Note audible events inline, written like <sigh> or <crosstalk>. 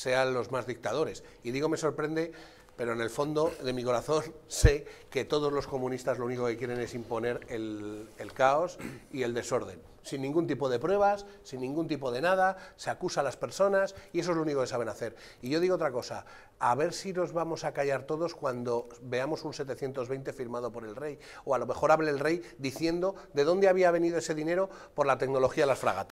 sean los más dictadores. Y digo me sorprende, pero en el fondo de mi corazón <laughs> sé que todos los comunistas lo único que quieren es imponer el, caos y el desorden. Sin ningún tipo de pruebas, sin ningún tipo de nada, se acusa a las personas y eso es lo único que saben hacer. Y yo digo otra cosa, a ver si nos vamos a callar todos cuando veamos un 720 firmado por el rey. O a lo mejor hable el rey diciendo de dónde había venido ese dinero por la tecnología de las fragatas.